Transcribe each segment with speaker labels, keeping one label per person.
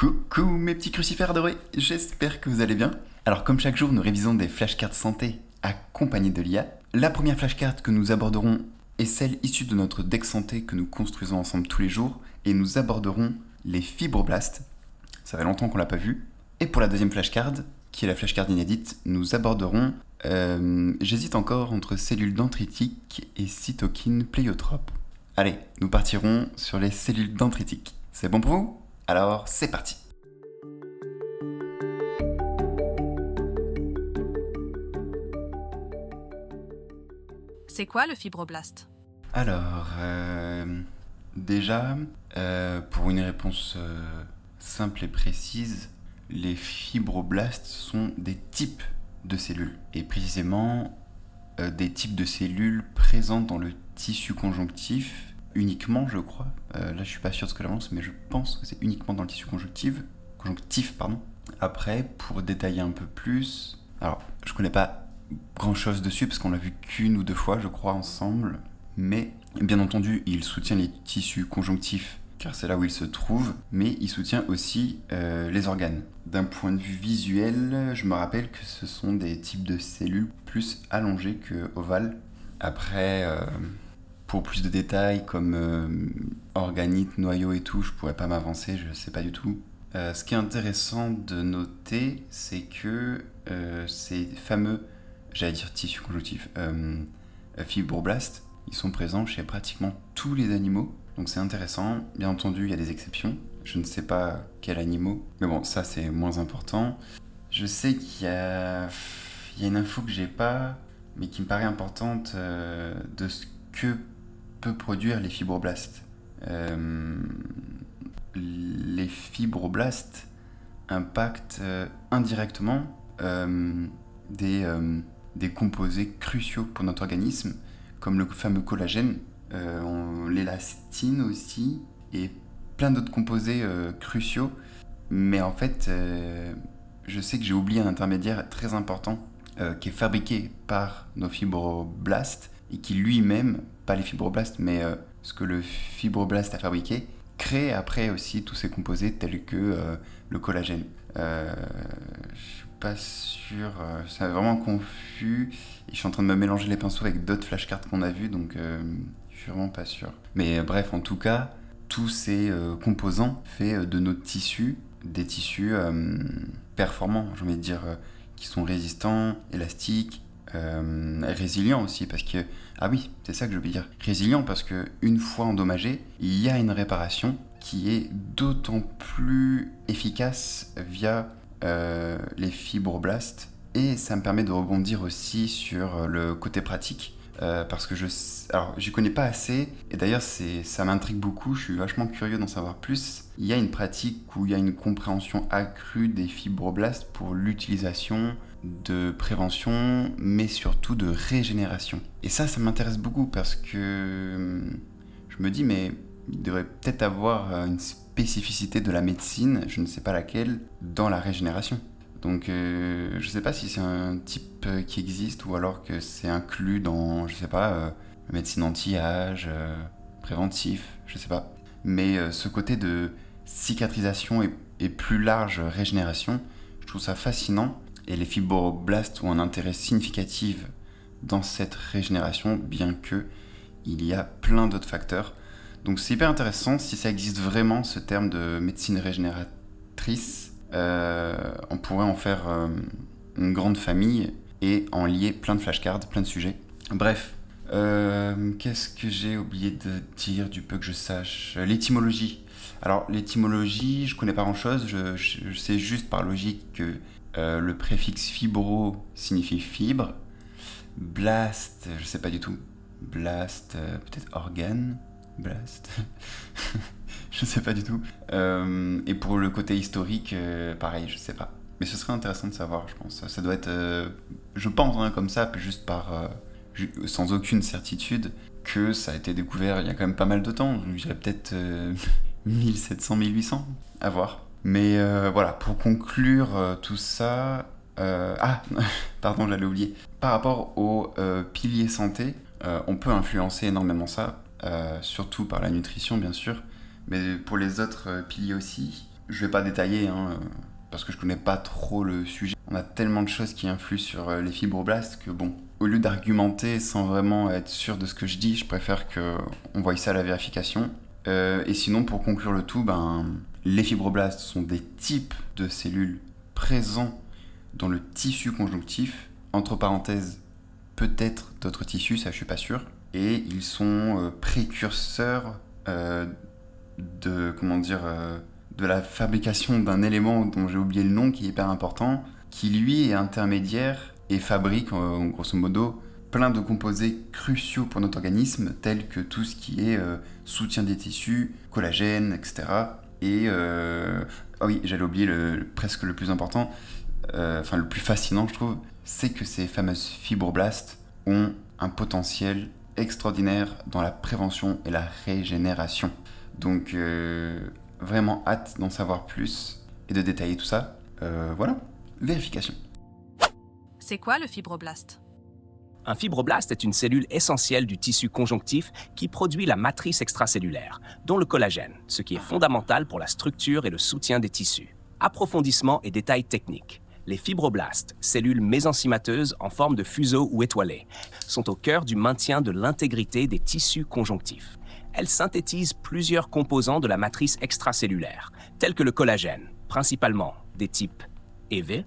Speaker 1: Coucou mes petits crucifères dorés, j'espère que vous allez bien. Alors comme chaque jour, nous révisons des flashcards santé accompagnées de l'IA. La première flashcard que nous aborderons est celle issue de notre deck santé que nous construisons ensemble tous les jours et nous aborderons les fibroblastes. Ça fait longtemps qu'on l'a pas vu. Et pour la deuxième flashcard, qui est la flashcard inédite, nous aborderons euh, j'hésite encore entre cellules dendritiques et cytokines pléiotropes. Allez, nous partirons sur les cellules dendritiques. C'est bon pour vous alors c'est parti
Speaker 2: C'est quoi le fibroblast
Speaker 1: Alors, euh, déjà, euh, pour une réponse euh, simple et précise, les fibroblastes sont des types de cellules. Et précisément, des types de cellules présentes dans le tissu conjonctif uniquement, je crois. Euh, là, je suis pas sûr de ce que j'avance, mais je pense que c'est uniquement dans le tissu conjonctif. conjonctif pardon. Après, pour détailler un peu plus, alors je connais pas grand chose dessus parce qu'on l'a vu qu'une ou deux fois, je crois, ensemble. Mais bien entendu, il soutient les tissus conjonctifs car c'est là où il se trouve, mais il soutient aussi euh, les organes. D'un point de vue visuel, je me rappelle que ce sont des types de cellules plus allongées que ovales. Après, euh, pour plus de détails comme organites, euh, organite, noyau et tout, je pourrais pas m'avancer, je sais pas du tout. Euh, ce qui est intéressant de noter, c'est que euh, ces fameux, j'allais dire tissus conjonctifs, fibroblastes, ils sont présents chez pratiquement tous les animaux. Donc c'est intéressant. Bien entendu, il y a des exceptions. Je ne sais pas quels animaux, mais bon, ça c'est moins important. Je sais qu'il y a, y a une info que j'ai pas, mais qui me paraît importante de ce que peut produire les fibroblastes. Euh, les fibroblastes impactent euh, indirectement euh, des, des, composés cruciaux pour notre organisme, comme le fameux collagène, l'élastine aussi, et plein d'autres composés cruciaux. Mais en fait, je sais que j'ai oublié un intermédiaire très important qui est fabriqué par nos fibroblastes et qui lui-même pas les fibroblastes, mais euh, ce que le fibroblaste a fabriqué, crée après aussi tous ces composés tels que euh, le collagène. Euh, je suis pas sûr, ça vraiment confus. je suis en train de me mélanger les pinceaux avec d'autres flashcards qu'on a vu donc je suis vraiment pas sûr. Mais bref, en tout cas, tous ces composants fait de nos tissus des tissus performants, j'ai envie de dire, qui sont résistants, élastiques, euh, résilient aussi parce que ah oui c'est ça que je veux dire résilient parce que une fois endommagé il y a une réparation qui est d'autant plus efficace via euh, les fibroblastes et ça me permet de rebondir aussi sur le côté pratique euh, parce que je alors j'y connais pas assez et d'ailleurs c'est ça m'intrigue beaucoup je suis vachement curieux d'en savoir plus il y a une pratique où il y a une compréhension accrue des fibroblastes pour l'utilisation de prévention, mais surtout de régénération. Et ça, ça m'intéresse beaucoup parce que hum, je me dis, mais il devrait peut-être avoir euh, une spécificité de la médecine, je ne sais pas laquelle, dans la régénération. Donc euh, je ne sais pas si c'est un type euh, qui existe ou alors que c'est inclus dans, je ne sais pas, médecine anti-âge, préventif, je ne sais pas. Mais ce côté de cicatrisation et, plus large régénération, je trouve ça fascinant et les fibroblastes ont un intérêt significatif dans cette régénération, bien que il y a plein d'autres facteurs. Donc c'est hyper intéressant si ça existe vraiment ce terme de médecine régénératrice. Euh, on pourrait en faire euh, une grande famille et en lier plein de flashcards, plein de sujets. Bref, euh, qu'est-ce que j'ai oublié de dire du peu que je sache L'étymologie. Alors l'étymologie, je connais pas grand-chose, je, sais juste par logique que euh, le préfixe fibro signifie fibre. Blast, je sais pas du tout. Blast, euh, peut-être organe. Blast. je sais pas du tout. Euh, et pour le côté historique, pareil, je sais pas. Mais ce serait intéressant de savoir, je pense. Ça doit être, je pense, hein, comme ça, juste par, sans aucune certitude, que ça a été découvert il y a quand même pas mal de temps. Je dirais peut-être 1700-1800. À voir. Mais euh, voilà, pour conclure euh, tout ça... Euh, ah, pardon, j'allais oublier. Par rapport au pilier santé, on peut influencer énormément ça, surtout par la nutrition bien sûr, mais pour les autres piliers aussi. Je vais pas détailler, hein, parce que je connais pas trop le sujet. On a tellement de choses qui influent sur les fibroblastes que bon, au lieu d'argumenter sans vraiment être sûr de ce que je dis, je préfère qu'on voie ça à la vérification. et sinon, pour conclure le tout, ben, les fibroblastes sont des types de cellules présents dans le tissu conjonctif, entre parenthèses, peut-être d'autres tissus, ça je suis pas sûr, et ils sont euh, précurseurs euh, de comment dire euh, de la fabrication d'un élément dont j'ai oublié le nom qui est hyper important, qui lui est intermédiaire et fabrique grosso modo plein de composés cruciaux pour notre organisme, tels que tout ce qui est soutien des tissus, collagène, etc. Et euh, ah oui, j'allais oublier le, presque le plus important, euh, enfin le plus fascinant je trouve, c'est que ces fameuses fibroblastes ont un potentiel extraordinaire dans la prévention et la régénération. Donc euh, vraiment hâte d'en savoir plus et de détailler tout ça. voilà, vérification.
Speaker 2: C'est quoi le fibroblast
Speaker 3: un fibroblaste est une cellule essentielle du tissu conjonctif qui produit la matrice extracellulaire, dont le collagène, ce qui est fondamental pour la structure et le soutien des tissus. Approfondissement et détails techniques. Les fibroblastes, cellules mésencimateuses en forme de fuseau ou étoilés, sont au cœur du maintien de l'intégrité des tissus conjonctifs. Elles synthétisent plusieurs composants de la matrice extracellulaire, tels que le collagène, principalement des types EV,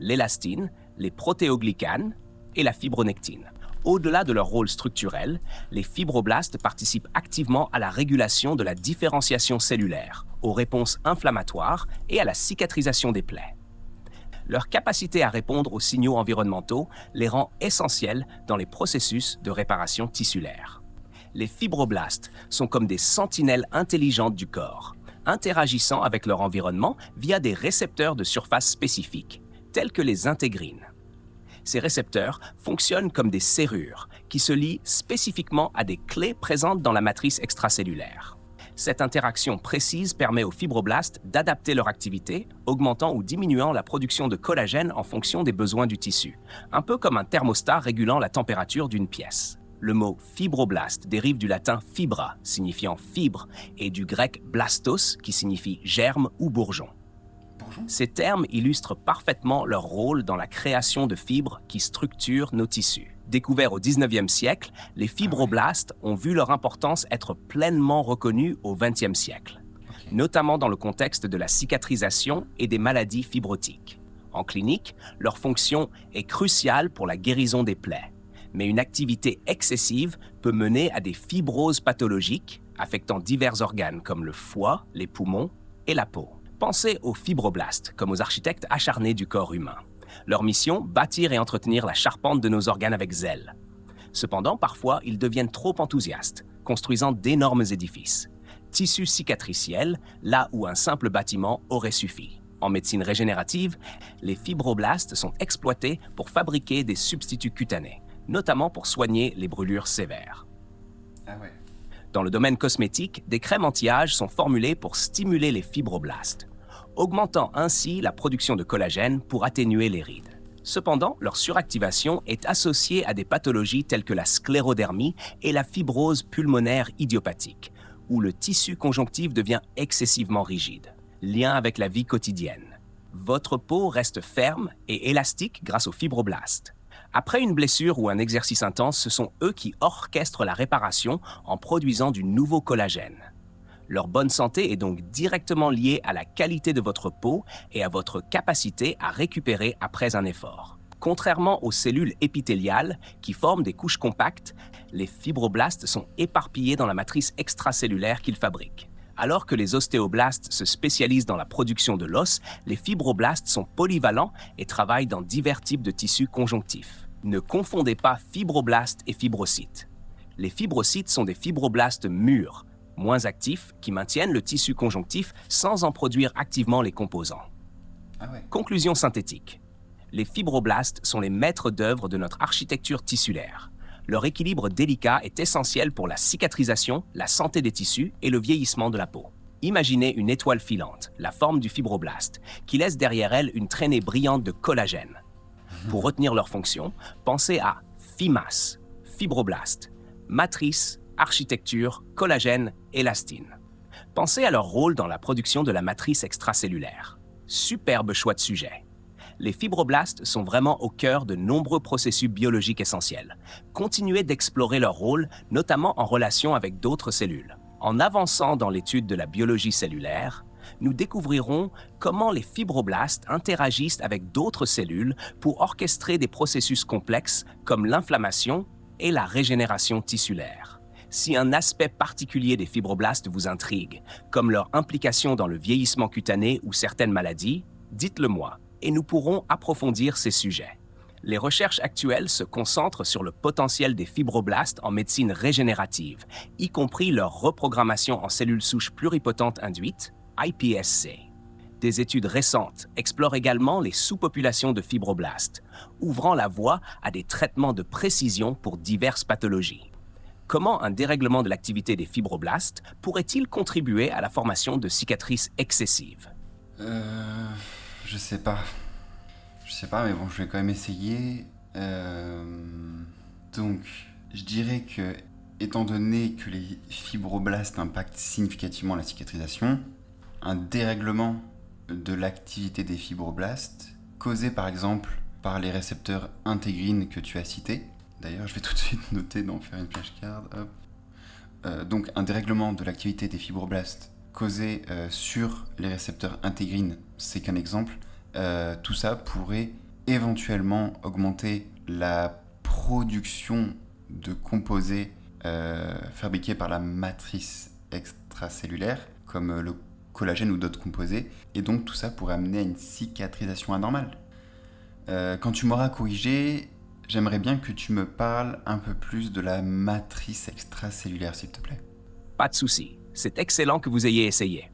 Speaker 3: l'élastine, les protéoglycanes, et la fibronectine. Au-delà de leur rôle structurel, les fibroblastes participent activement à la régulation de la différenciation cellulaire, aux réponses inflammatoires et à la cicatrisation des plaies. Leur capacité à répondre aux signaux environnementaux les rend essentiels dans les processus de réparation tissulaire. Les fibroblastes sont comme des sentinelles intelligentes du corps, interagissant avec leur environnement via des récepteurs de surface spécifiques, tels que les intégrines. Ces récepteurs fonctionnent comme des serrures qui se lient spécifiquement à des clés présentes dans la matrice extracellulaire. Cette interaction précise permet aux fibroblastes d'adapter leur activité, augmentant ou diminuant la production de collagène en fonction des besoins du tissu, un peu comme un thermostat régulant la température d'une pièce. Le mot fibroblast » dérive du latin fibra, signifiant fibre, et du grec blastos, qui signifie germe ou bourgeon. Ces termes illustrent parfaitement leur rôle dans la création de fibres qui structurent nos tissus. Découverts au 19e siècle, les fibroblastes ont vu leur importance être pleinement reconnue au 20e siècle, notamment dans le contexte de la cicatrisation et des maladies fibrotiques. En clinique, leur fonction est cruciale pour la guérison des plaies, mais une activité excessive peut mener à des fibroses pathologiques affectant divers organes comme le foie, les poumons et la peau. Pensez aux fibroblastes, comme aux architectes acharnés du corps humain. Leur mission, bâtir et entretenir la charpente de nos organes avec zèle. Cependant, parfois, ils deviennent trop enthousiastes, construisant d'énormes édifices. Tissus cicatriciels, là où un simple bâtiment aurait suffi. En médecine régénérative, les fibroblastes sont exploités pour fabriquer des substituts cutanés, notamment pour soigner les brûlures sévères. Ah Dans le domaine cosmétique, des crèmes anti-âge sont formulées pour stimuler les fibroblastes augmentant ainsi la production de collagène pour atténuer les rides. Cependant, leur suractivation est associée à des pathologies telles que la sclérodermie et la fibrose pulmonaire idiopathique, où le tissu conjonctif devient excessivement rigide, lien avec la vie quotidienne. Votre peau reste ferme et élastique grâce aux fibroblastes. Après une blessure ou un exercice intense, ce sont eux qui orchestrent la réparation en produisant du nouveau collagène. Leur bonne santé est donc directement liée à la qualité de votre peau et à votre capacité à récupérer après un effort. Contrairement aux cellules épithéliales, qui forment des couches compactes, les fibroblastes sont éparpillés dans la matrice extracellulaire qu'ils fabriquent. Alors que les ostéoblastes se spécialisent dans la production de l'os, les fibroblastes sont polyvalents et travaillent dans divers types de tissus conjonctifs. Ne confondez pas fibroblastes et fibrocytes. Les fibrocytes sont des fibroblastes mûrs, moins actifs, qui maintiennent le tissu conjonctif sans en produire activement les composants. Ah Conclusion synthétique. Les fibroblastes sont les maîtres d'œuvre de notre architecture tissulaire. Leur équilibre délicat est essentiel pour la cicatrisation, la santé des tissus et le vieillissement de la peau. Imaginez une étoile filante, la forme du fibroblaste, qui laisse derrière elle une traînée brillante de collagène. Pour retenir leur fonction, pensez à FIMAS, fibroblaste, matrice architecture, collagène, élastine. Pensez à leur rôle dans la production de la matrice extracellulaire. Superbe choix de sujet. Les fibroblastes sont vraiment au cœur de nombreux processus biologiques essentiels. Continuez d'explorer leur rôle, notamment en relation avec d'autres cellules. En avançant dans l'étude de la biologie cellulaire, nous découvrirons comment les fibroblastes interagissent avec d'autres cellules pour orchestrer des processus complexes comme l'inflammation et la régénération tissulaire. Si un aspect particulier des fibroblastes vous intrigue, comme leur implication dans le vieillissement cutané ou certaines maladies, dites-le moi et nous pourrons approfondir ces sujets. Les recherches actuelles se concentrent sur le potentiel des fibroblastes en médecine régénérative, y compris leur reprogrammation en cellules souches pluripotentes induites, IPSC. Des études récentes explorent également les sous-populations de fibroblastes, ouvrant la voie à des traitements de précision pour diverses pathologies comment un dérèglement de l'activité des fibroblastes pourrait-il contribuer à la formation de cicatrices excessives
Speaker 1: Euh. Je sais pas. Je sais pas, mais bon, je vais quand même essayer. Euh, donc, je dirais que, étant donné que les fibroblastes impactent significativement la cicatrisation, un dérèglement de l'activité des fibroblastes, causé par exemple par les récepteurs intégrines que tu as cités, D'ailleurs, je vais tout de suite noter d'en faire une flashcard. Hop. Euh, donc, un dérèglement de l'activité des fibroblastes causé euh, sur les récepteurs intégrines, c'est qu'un exemple. Euh, tout ça pourrait éventuellement augmenter la production de composés fabriqués par la matrice extracellulaire, comme le collagène ou d'autres composés, et donc tout ça pourrait amener à une cicatrisation anormale. quand tu m'auras corrigé, j'aimerais bien que tu me parles un peu plus de la matrice extracellulaire, s'il te plaît. Pas de souci. C'est excellent que vous ayez essayé.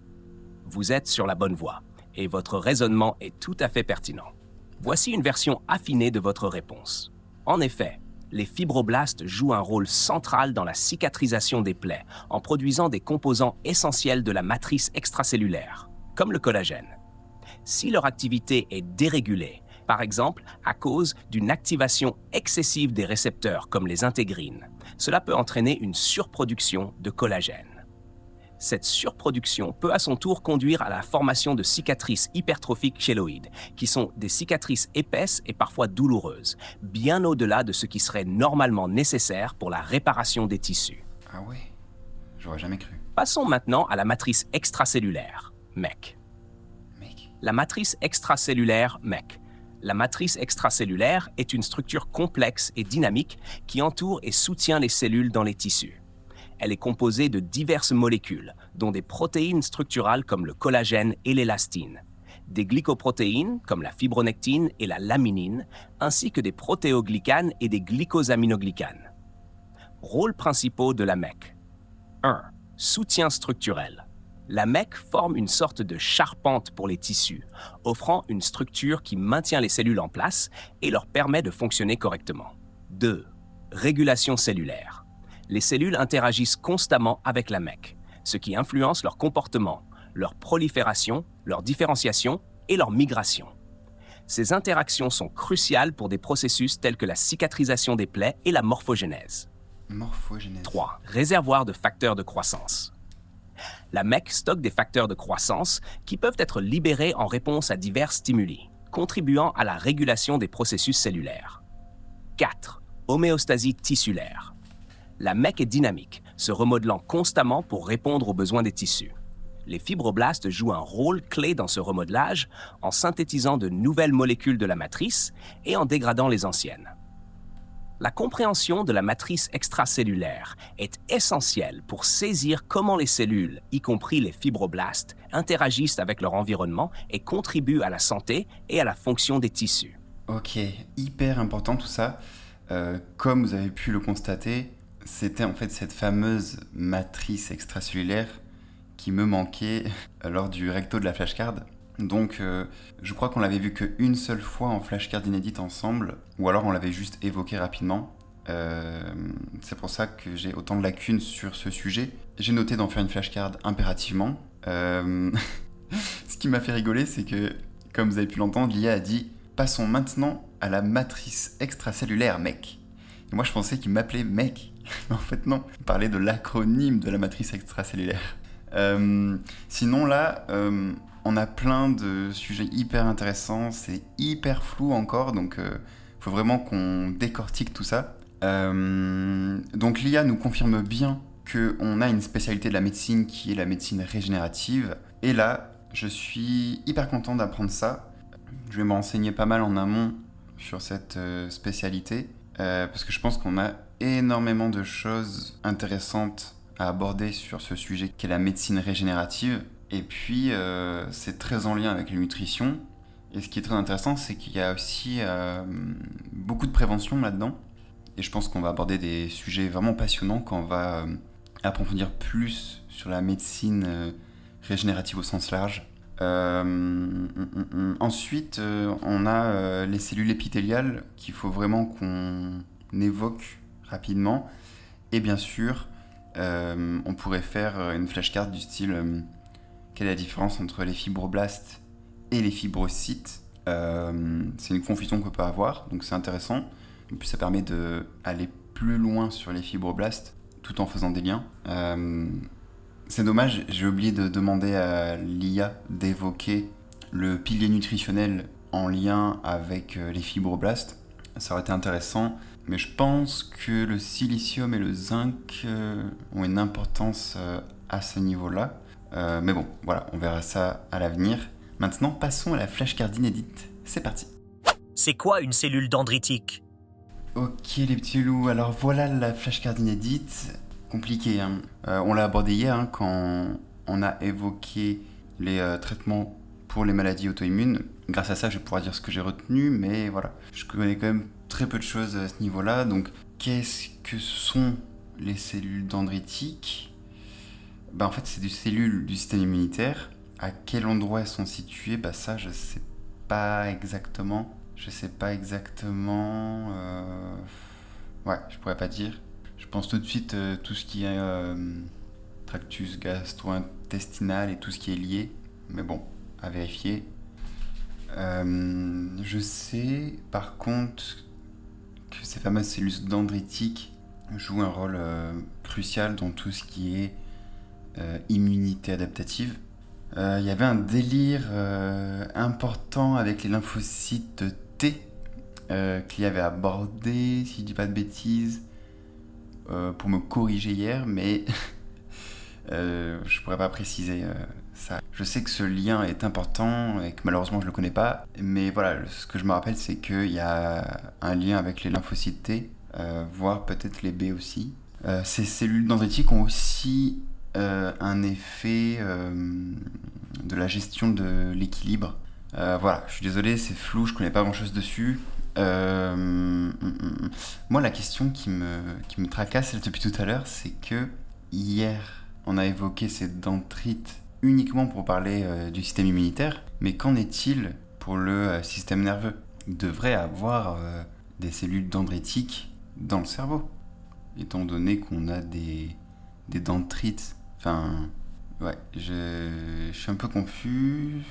Speaker 1: Vous êtes sur la bonne voie et
Speaker 3: votre raisonnement est tout à fait pertinent. Voici une version affinée de votre réponse. En effet, les fibroblastes jouent un rôle central dans la cicatrisation des plaies en produisant des composants essentiels de la matrice extracellulaire, comme le collagène. Si leur activité est dérégulée, par exemple à cause d'une activation excessive des récepteurs comme les intégrines. Cela peut entraîner une surproduction de collagène. Cette surproduction peut à son tour conduire à la formation de cicatrices hypertrophiques chéloïdes, qui sont des cicatrices épaisses et parfois douloureuses, bien au-delà de ce qui serait normalement nécessaire pour la réparation des tissus.
Speaker 1: Ah oui, j'aurais jamais
Speaker 3: cru. Passons maintenant à la matrice extracellulaire, MEC. La matrice extracellulaire MEC la matrice extracellulaire est une structure complexe et dynamique qui entoure et soutient les cellules dans les tissus. Elle est composée de diverses molécules, dont des protéines structurales comme le collagène et l'élastine, des glycoprotéines comme la fibronectine et la laminine, ainsi que des protéoglycanes et des glycosaminoglycanes. Rôles principaux de la MEC 1. Soutien structurel la mec forme une sorte de charpente pour les tissus, offrant une structure qui maintient les cellules en place et leur permet de fonctionner correctement. 2. Régulation cellulaire. Les cellules interagissent constamment avec la mec, ce qui influence leur comportement, leur prolifération, leur différenciation et leur migration. Ces interactions sont cruciales pour des processus tels que la cicatrisation des plaies et la morphogenèse.
Speaker 1: morphogénèse.
Speaker 3: 3. Réservoir de facteurs de croissance. La MEC stocke des facteurs de croissance qui peuvent être libérés en réponse à divers stimuli, contribuant à la régulation des processus cellulaires. 4. Homéostasie tissulaire. La MEC est dynamique, se remodelant constamment pour répondre aux besoins des tissus. Les fibroblastes jouent un rôle clé dans ce remodelage en synthétisant de nouvelles molécules de la matrice et en dégradant les anciennes. La compréhension de la matrice extracellulaire est essentielle pour saisir comment les cellules, y compris les fibroblastes, interagissent avec leur environnement et contribuent à la santé
Speaker 1: et à la fonction des tissus. Ok, hyper important tout ça. Euh, comme vous avez pu le constater, c'était en fait cette fameuse matrice extracellulaire qui me manquait lors du recto de la flashcard. Donc euh, je crois qu'on l'avait vu qu'une seule fois en flashcard inédite ensemble, ou alors on l'avait juste évoqué rapidement. Euh, c'est pour ça que j'ai autant de lacunes sur ce sujet. J'ai noté d'en faire une flashcard impérativement. Euh, ce qui m'a fait rigoler, c'est que, comme vous avez pu l'entendre, l'IA a dit Passons maintenant à la matrice extracellulaire, mec. Et moi je pensais qu'il m'appelait mec. Mais en fait non, il parlait de l'acronyme de la matrice extracellulaire. sinon là, on a plein de sujets hyper intéressants, c'est hyper flou encore, donc il euh, faut vraiment qu'on décortique tout ça. Euh, donc l'IA nous confirme bien qu'on a une spécialité de la médecine qui est la médecine régénérative. Et là, je suis hyper content d'apprendre ça. Je vais renseigner pas mal en amont sur cette euh, spécialité, parce que je pense qu'on a énormément de choses intéressantes à aborder sur ce sujet qu'est la médecine régénérative. Et puis, euh, c'est très en lien avec la nutrition. Et ce qui est très intéressant, c'est qu'il y a aussi euh, beaucoup de prévention là-dedans. Et je pense qu'on va aborder des sujets vraiment passionnants quand on va euh, approfondir plus sur la médecine régénérative au sens large. Mm, mm, mm. ensuite, on a les cellules épithéliales qu'il faut vraiment qu'on évoque rapidement. Et bien sûr, on pourrait faire une flashcard du style quelle est la différence entre les fibroblastes et les fibrocytes euh, C'est une confusion qu'on peut avoir, donc c'est intéressant. En plus, ça permet d'aller plus loin sur les fibroblastes tout en faisant des liens. Euh, c'est dommage, j'ai oublié de demander à l'IA d'évoquer le pilier nutritionnel en lien avec euh, les fibroblasts. Ça aurait été intéressant, mais je pense que le silicium et le zinc ont une importance à ce niveau-là. Euh, mais bon, voilà, on verra ça à l'avenir. Maintenant, passons à la flashcard inédite. C'est parti. C'est quoi une cellule dendritique Ok les petits loups, alors voilà la flashcard inédite. Compliqué, hein. Euh, on l'a abordé hier hein, quand on a évoqué les euh, traitements pour les maladies auto-immunes. Grâce à ça, je vais dire ce que j'ai retenu, mais voilà. Je connais quand même très peu de choses à ce niveau-là. Donc, qu'est-ce que sont les cellules dendritiques bah, En fait, c'est des cellules du système immunitaire. À quel endroit elles sont situées bah, Ça, je sais pas exactement. Je sais pas exactement. Euh, ouais, je pourrais pas dire. Je pense tout de suite euh, tout ce qui est euh, tractus gastro-intestinal et tout ce qui est lié. Mais bon, à vérifier. je sais par contre que ces fameuses cellules dendritiques jouent un rôle crucial dans tout ce qui est euh, immunité adaptative. Il euh, y avait un délire euh, important avec les lymphocytes T qui avait abordé, si je dis pas de bêtises, pour me corriger hier, mais je pourrais pas préciser ça. Je sais que ce lien est important et que malheureusement je le connais pas, mais voilà, ce que je me rappelle c'est qu'il y a un lien avec les lymphocytes T, voire peut-être les B aussi. ces cellules dendritiques ont aussi euh, un effet euh, de la gestion de l'équilibre. Euh, voilà, je suis désolé, c'est flou, je connais pas grand chose dessus. moi, la question qui me, qui me tracasse depuis tout à l'heure, c'est que hier, on a évoqué ces dendrites uniquement pour parler du système immunitaire, mais qu'en est-il pour le système nerveux Il devrait avoir des cellules dendritiques dans le cerveau, étant donné qu'on a des, des dendrites Enfin, ouais, je, suis un peu confus.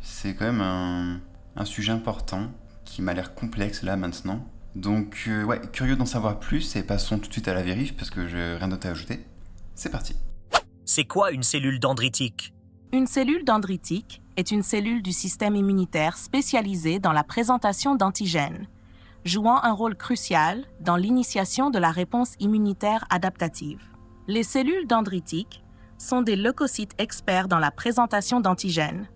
Speaker 1: C'est quand même un, sujet important qui m'a l'air complexe là maintenant. Donc, euh, ouais, curieux d'en savoir plus et passons tout de suite à la vérif parce que j'ai rien d'autre à ajouter. C'est parti. C'est quoi une cellule dendritique
Speaker 2: Une cellule dendritique est une cellule du système immunitaire spécialisée dans la présentation d'antigènes, jouant un rôle crucial dans l'initiation de la réponse immunitaire adaptative. Les cellules dendritiques sont des leucocytes experts dans la présentation d'antigènes.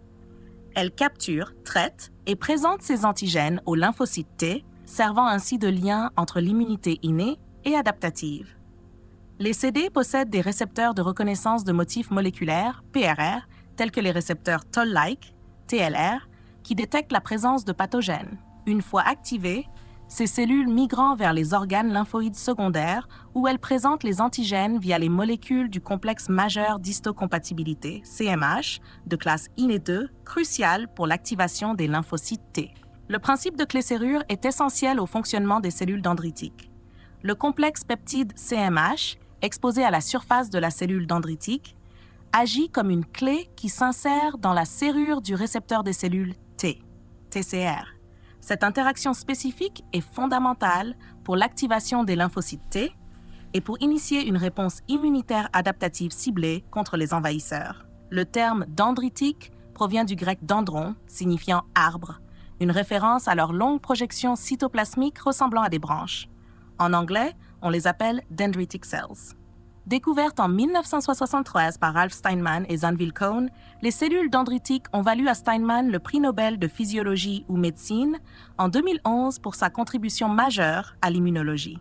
Speaker 2: Elles capturent, traitent et présentent ces antigènes aux lymphocytes T, servant ainsi de lien entre l'immunité innée et adaptative. Les CD possèdent des récepteurs de reconnaissance de motifs moléculaires, PRR, tels que les récepteurs Toll-like, TLR, qui détectent la présence de pathogènes. Une fois activés, ces cellules migrant vers les organes lymphoïdes secondaires où elles présentent les antigènes via les molécules du complexe majeur d'histocompatibilité, CMH, de classe I et 2, crucial pour l'activation des lymphocytes T. Le principe de clé-serrure est essentiel au fonctionnement des cellules dendritiques. Le complexe peptide CMH, exposé à la surface de la cellule dendritique, agit comme une clé qui s'insère dans la serrure du récepteur des cellules T, TCR. Cette interaction spécifique est fondamentale pour l'activation des lymphocytes T et pour initier une réponse immunitaire adaptative ciblée contre les envahisseurs. Le terme dendritique provient du grec dendron, signifiant arbre, une référence à leur longue projection cytoplasmique ressemblant à des branches. En anglais, on les appelle dendritic cells. Découvertes en 1963 par Ralph Steinman et Zanville Cohn, les cellules dendritiques ont valu à Steinman le prix Nobel de physiologie ou médecine en 2011 pour sa contribution majeure à l'immunologie.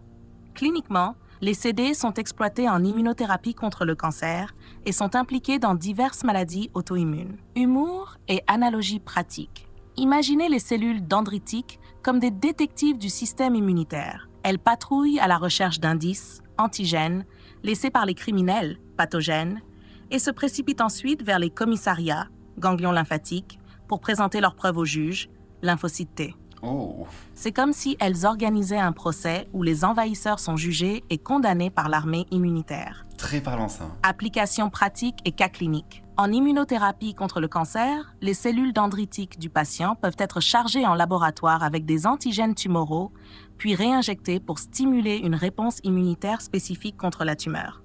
Speaker 2: Cliniquement, les CD sont exploités en immunothérapie contre le cancer et sont impliqués dans diverses maladies auto-immunes. Humour et analogie pratique. Imaginez les cellules dendritiques comme des détectives du système immunitaire. Elles patrouillent à la recherche d'indices, antigènes, laissés par les criminels, pathogènes, et se précipitent ensuite vers les commissariats, ganglions lymphatiques, pour présenter leurs preuves au juge, lymphocytes T. Oh. C'est comme si elles organisaient un procès où les envahisseurs sont jugés et condamnés par l'armée immunitaire.
Speaker 1: Très parlant ça.
Speaker 2: Application pratique et cas clinique. En immunothérapie contre le cancer, les cellules dendritiques du patient peuvent être chargées en laboratoire avec des antigènes tumoraux, puis réinjectées pour stimuler une réponse immunitaire spécifique contre la tumeur.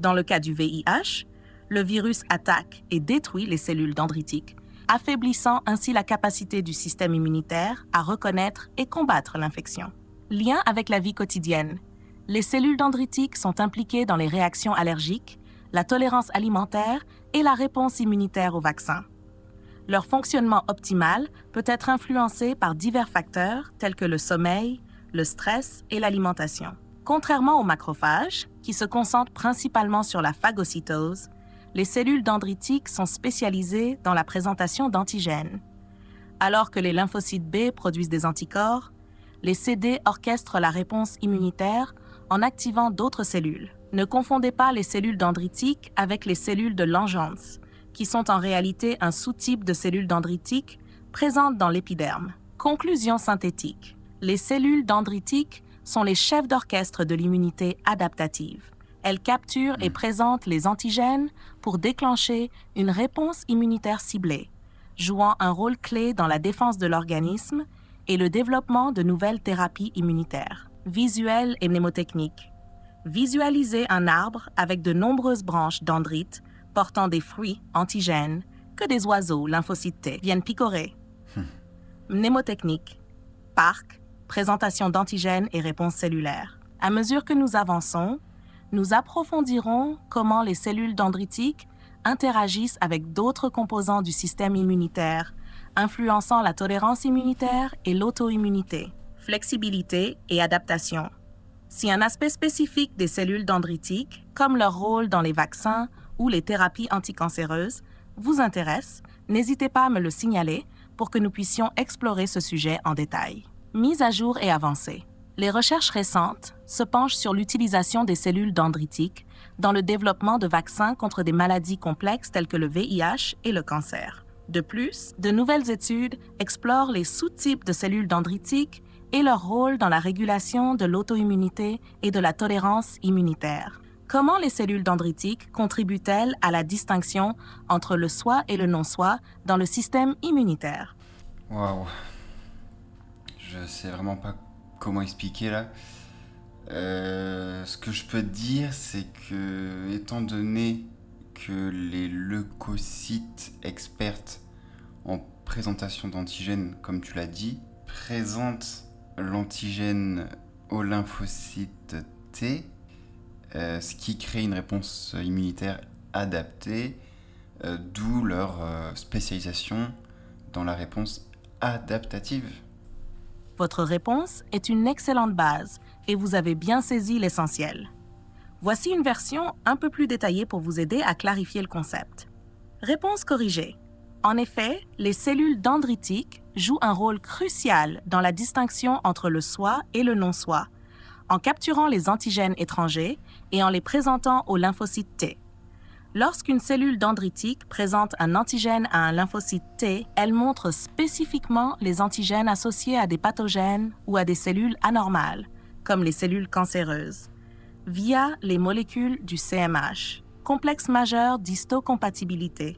Speaker 2: Dans le cas du VIH, le virus attaque et détruit les cellules dendritiques, affaiblissant ainsi la capacité du système immunitaire à reconnaître et combattre l'infection. Lien avec la vie quotidienne. Les cellules dendritiques sont impliquées dans les réactions allergiques, la tolérance alimentaire et la réponse immunitaire au vaccin. Leur fonctionnement optimal peut être influencé par divers facteurs tels que le sommeil, le stress et l'alimentation. Contrairement aux macrophages, qui se concentrent principalement sur la phagocytose, les cellules dendritiques sont spécialisées dans la présentation d'antigènes. Alors que les lymphocytes B produisent des anticorps, les CD orchestrent la réponse immunitaire en activant d'autres cellules. Ne confondez pas les cellules dendritiques avec les cellules de Langerhans, qui sont en réalité un sous-type de cellules dendritiques présentes dans l'épiderme. Conclusion synthétique. Les cellules dendritiques sont les chefs d'orchestre de l'immunité adaptative. Elles capturent et présentent les antigènes pour déclencher une réponse immunitaire ciblée, jouant un rôle clé dans la défense de l'organisme et le développement de nouvelles thérapies immunitaires, visuelles et mnémotechniques. Visualisez un arbre avec de nombreuses branches dendrites portant des fruits antigènes que des oiseaux lymphocytes viennent picorer. Hmm. Mnémotechnique, parc, présentation d'antigènes et réponses cellulaires. À mesure que nous avançons, nous approfondirons comment les cellules dendritiques interagissent avec d'autres composants du système immunitaire, influençant la tolérance immunitaire et l'auto-immunité, flexibilité et adaptation. Si un aspect spécifique des cellules dendritiques, comme leur rôle dans les vaccins ou les thérapies anticancéreuses, vous intéresse, n'hésitez pas à me le signaler pour que nous puissions explorer ce sujet en détail. Mise à jour et avancée. Les recherches récentes se penchent sur l'utilisation des cellules dendritiques dans le développement de vaccins contre des maladies complexes telles que le VIH et le cancer. De plus, de nouvelles études explorent les sous-types de cellules dendritiques et leur rôle dans la régulation de l'auto-immunité et de la tolérance immunitaire. Comment les cellules dendritiques contribuent-elles à la distinction entre le soi et le non-soi dans le système immunitaire
Speaker 1: Waouh Je sais vraiment pas comment expliquer là. Euh, ce que je peux dire, c'est que, étant donné que les leucocytes expertes en présentation d'antigènes, comme tu l'as dit, présentent l'antigène au lymphocyte T, euh, ce qui crée une réponse immunitaire adaptée, euh, d'où leur euh, spécialisation dans la réponse adaptative.
Speaker 2: Votre réponse est une excellente base et vous avez bien saisi l'essentiel. Voici une version un peu plus détaillée pour vous aider à clarifier le concept. Réponse corrigée. En effet, les cellules dendritiques jouent un rôle crucial dans la distinction entre le soi et le non-soi, en capturant les antigènes étrangers et en les présentant aux lymphocytes T. Lorsqu'une cellule dendritique présente un antigène à un lymphocyte T, elle montre spécifiquement les antigènes associés à des pathogènes ou à des cellules anormales, comme les cellules cancéreuses, via les molécules du CMH, complexe majeur d'histocompatibilité.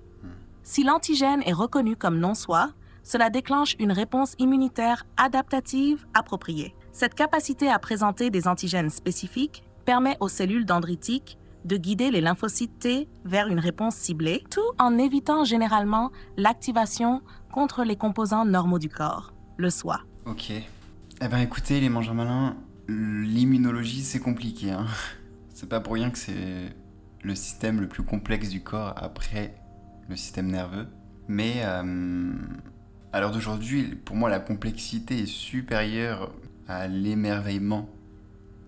Speaker 2: Si l'antigène est reconnu comme non-soi, cela déclenche une réponse immunitaire adaptative appropriée. Cette capacité à présenter des antigènes spécifiques permet aux cellules dendritiques de guider les lymphocytes T vers une réponse ciblée, tout en évitant généralement l'activation contre les composants normaux du corps, le soi.
Speaker 1: Ok. Eh bien écoutez, les mangeurs malins, l'immunologie c'est compliqué. Hein. c'est pas pour rien que c'est le système le plus complexe du corps après le système nerveux. Mais euh, à l'heure d'aujourd'hui, pour moi, la complexité est supérieure à l'émerveillement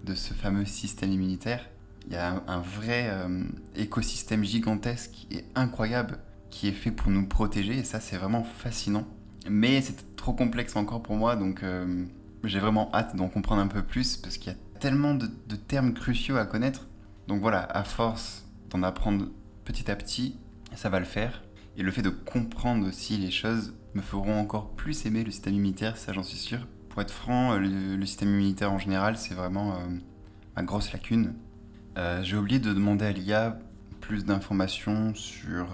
Speaker 1: de ce fameux système immunitaire. Il y a un, vrai euh, écosystème gigantesque et incroyable qui est fait pour nous protéger, et ça, c'est vraiment fascinant. Mais c'est trop complexe encore pour moi, donc euh, j'ai vraiment hâte d'en comprendre un peu plus, parce qu'il y a tellement de, de termes cruciaux à connaître. Donc voilà, à force d'en apprendre petit à petit, ça va le faire. Et le fait de comprendre aussi les choses me feront encore plus aimer le système immunitaire, ça j'en suis sûr. Pour être franc, euh, le, système immunitaire en général, c'est vraiment euh, ma grosse lacune. Euh, j'ai oublié de demander à l'IA plus d'informations sur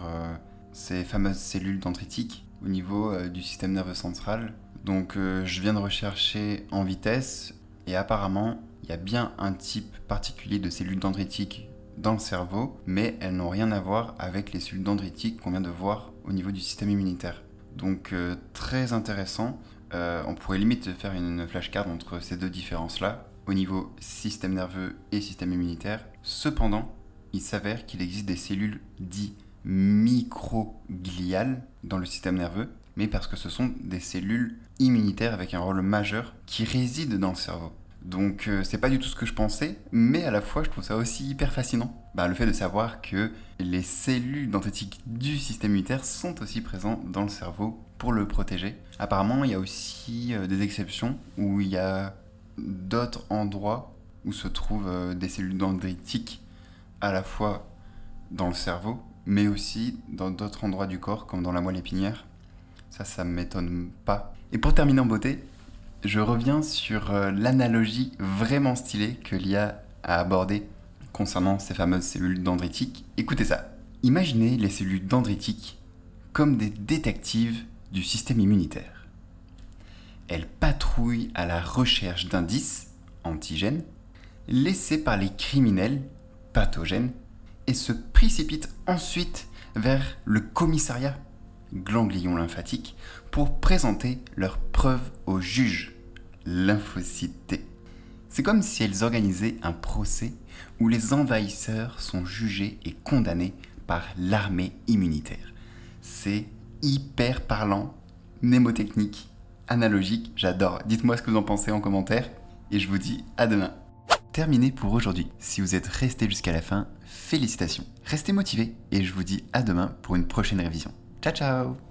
Speaker 1: ces fameuses cellules dendritiques au niveau du système nerveux central. Donc je viens de rechercher en vitesse et apparemment il y a bien un type particulier de cellules dendritiques dans le cerveau, mais elles n'ont rien à voir avec les cellules dendritiques qu'on vient de voir au niveau du système immunitaire. Donc euh, très intéressant, euh, on pourrait limite faire une flashcard entre ces deux différences-là, au niveau système nerveux et système immunitaire. Cependant, il s'avère qu'il existe des cellules dites microgliales dans le système nerveux, mais parce que ce sont des cellules immunitaires avec un rôle majeur qui résident dans le cerveau. Donc euh, c'est pas du tout ce que je pensais, mais à la fois je trouve ça aussi hyper fascinant. Bah, le fait de savoir que les cellules dentétiques du système immunitaire sont aussi présentes dans le cerveau pour le protéger. Apparemment il y a aussi euh, des exceptions où il y a d'autres endroits où se trouvent euh, des cellules dendritiques à la fois dans le cerveau mais aussi dans d'autres endroits du corps comme dans la moelle épinière. Ça, ça m'étonne pas. Et pour terminer en beauté, je reviens sur euh, l'analogie vraiment stylée que l'IA a abordée concernant ces fameuses cellules dendritiques. Écoutez ça. Imaginez les cellules dendritiques comme des détectives du système immunitaire. Elles patrouillent à la recherche d'indices, antigènes, laissés par les criminels, pathogènes, et se précipitent ensuite vers le commissariat ganglions lymphatiques, pour présenter leurs preuves au juge, lymphocyte T. C'est comme si elles organisaient un procès où les envahisseurs sont jugés et condamnés par l'armée immunitaire. C'est hyper parlant, mnémotechnique, analogique, j'adore. Dites-moi ce que vous en pensez en commentaire et je vous dis à demain. Terminé pour aujourd'hui. Si vous êtes resté jusqu'à la fin, félicitations. Restez motivés et je vous dis à demain pour une prochaine révision. Ciao, ciao.